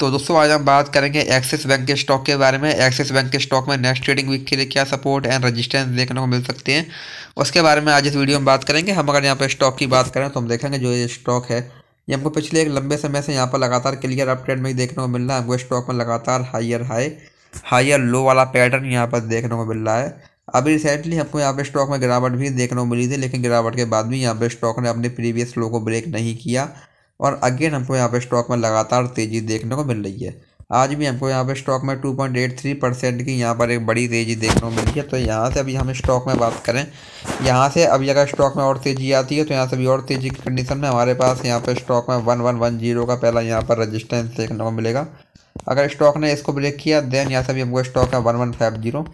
तो दोस्तों आज हम बात करेंगे एक्सिस बैंक के स्टॉक के बारे में एक्सिस बैंक के स्टॉक में नेक्स्ट ट्रेडिंग वीक के लिए क्या सपोर्ट एंड रेजिस्टेंस देखने को मिल सकते हैं उसके बारे में आज इस वीडियो में बात करेंगे हम अगर यहाँ पर स्टॉक की बात करें तो हम देखेंगे जो ये स्टॉक है ये हमको पिछले एक लंबे समय से यहाँ पर लगातार क्लियर अपडेट में देखने को मिल रहा है हमको स्टॉक में लगातार हाइयर हाई हाइयर लो वाला पैटर्न यहाँ पर देखने को मिल रहा है अभी रिसेंटली हमको यहाँ पर स्टॉक में गिरावट भी देखने को मिली थी लेकिन गिरावट के बाद भी यहाँ पर स्टॉक ने अपने प्रीवियस लो को ब्रेक नहीं किया और अगेन हमको यहाँ पे स्टॉक में लगातार तेज़ी देखने को मिल रही है आज भी हमको यहाँ पे स्टॉक में थ्री परसेंट की यहाँ पर एक बड़ी तेज़ी देखने को मिली है तो यहाँ से अभी हम स्टॉक में बात करें यहाँ से अभी अगर स्टॉक में और तेज़ी आती है तो यहाँ से भी और तेज़ी की कंडीशन में हमारे पास यहाँ पर स्टॉक में वन वन वन जीरो का पहला यहाँ पर रजिस्टेंस देखने को मिलेगा अगर स्टॉक ने इसको ब्रेक किया देन यहाँ से भी हमको स्टॉक है वन वन फाइव जीरो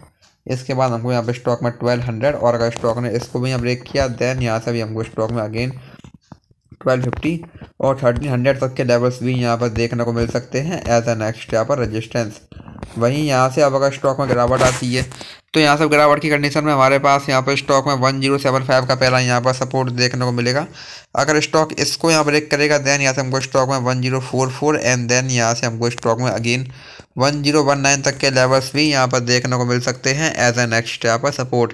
इसके बाद हमको यहाँ पे स्टॉक में ट्वेल्व हंड्रेड और अगर स्टॉक ने इसको भी यहाँ ब्रेक किया देन यहाँ से भी हमको स्टॉक में अगेन ट्वेल्व फिफ्टी और थर्टीन हंड्रेड तक के लेवल्स भी यहाँ पर देखने को मिल सकते हैं एज एन नेक्स्ट यहाँ पर रजिस्टेंस वहीं यहाँ से अब अगर स्टॉक में गिरावट आती है तो यहाँ से गिरावट की कंडीशन में हमारे पास यहाँ पर स्टॉक में वन जीरो सेवन फाइव का पहला यहाँ पर सपोर्ट देखने को मिलेगा अगर स्टॉक इसको यहाँ ब्रेक करेगा देन यहाँ से हमको स्टॉक में one zero four four and then यहाँ से हमको स्टॉक में again one zero one nine तक के लेवल्स भी यहाँ पर देखने को मिल सकते हैं एज ए नेक्स्ट यहाँ पर सपोर्ट